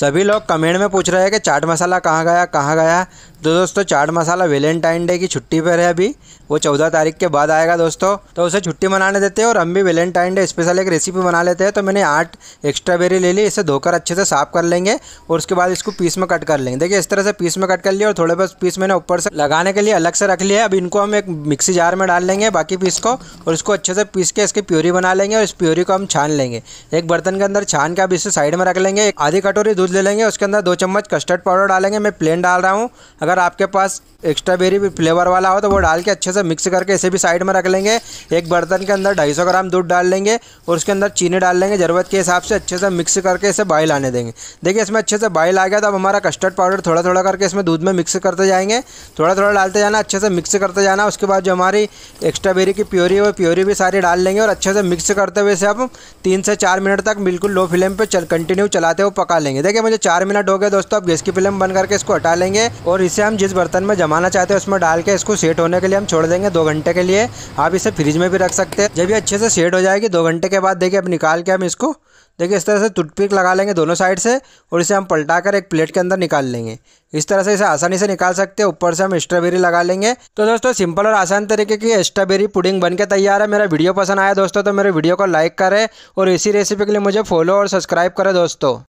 सभी लोग कमेंट में पूछ रहे हैं कि चाट मसाला कहाँ गया कहाँ गया तो दोस्तों चाट मसाला वेलेंटाइन डे की छुट्टी पर है अभी वो चौदह तारीख के बाद आएगा दोस्तों तो उसे छुट्टी मनाने देते हैं और हम भी वेलेंटाइन डे स्पेशल एक रेसिपी बना लेते हैं तो मैंने आठ एक्स्ट्रा बेरी ले ली इसे धोकर अच्छे से साफ कर लेंगे और उसके बाद इसको पीस में कट कर लेंगे देखिए इस तरह से पीस में कट कर लिया और थोड़े बहुत पीस मैंने ऊपर से लगाने के लिए अलग से रख लिया अब इनको हम एक मिक्सी जार में डाल लेंगे बाकी पीस को और इसको अच्छे से पीस के इसकी प्योरी बना लेंगे और इस प्योरी को हम छान लेंगे एक बर्तन के अंदर छान के अब इसे साइड में रख लेंगे एक आधी कटोरी दूध ले लेंगे उसके अंदर दो चम्मच कस्टर्ड पाउडर डालेंगे मैं प्लेन डाल रहा हूँ अगर आपके पास एक्स्ट्राबेरी भी फ्लेवर वाला हो तो वो डाल के अच्छे से मिक्स करके इसे भी साइड में रख लेंगे एक बर्तन के अंदर 250 ग्राम दूध डाल लेंगे और उसके अंदर चीनी डाल लेंगे ज़रूरत के हिसाब से अच्छे से मिक्स करके इसे बॉइल आने देंगे देखिए इसमें अच्छे से बॉयल आ गया तो अब हमारा कस्टर्ड पाउडर थोड़ा थोड़ा करके इसमें दूध में मिक्स करते जाएंगे थोड़ा थोड़ा डालते जाना अच्छे से मिक्स करते जाना उसके बाद जो हमारी एक्स्ट्राबेरी की प्योरी है वो प्योरी भी सारी डाल लेंगे और अच्छे से मिक्स करते हुए इसे अब तीन से चार मिनट तक बिल्कुल लो फ्लेम पर कंटिन्यू चलाते हुए पका लेंगे देखिए मुझे चार मिनट हो गए दोस्तों अब गैस की फिल्म बन करके इसको हटा लेंगे और इसे हम जिस बर्तन में जमाना चाहते हैं उसमें डाल के इसको सेट होने के लिए हम छोड़ देंगे दो घंटे के लिए आप इसे फ्रिज में भी रख सकते हैं जब ये अच्छे से सेट हो जाएगी दो घंटे के बाद देखिए अब निकाल के हम इसको देखिए इस तरह से टुटपिक लगा लेंगे दोनों साइड से और इसे हम पलटा कर एक प्लेट के अंदर निकाल लेंगे इस तरह से इसे आसानी से निकाल सकते हैं ऊपर से हम स्ट्रॉबेरी लगा लेंगे तो दोस्तों सिंपल और आसान तरीके की स्ट्रॉबेरी पुडिंग बन के तैयार है मेरा वीडियो पसंद आया दोस्तों तो मेरे वीडियो को लाइक करें और इसी रेसिपी के लिए मुझे फॉलो और सब्सक्राइब करें दोस्तों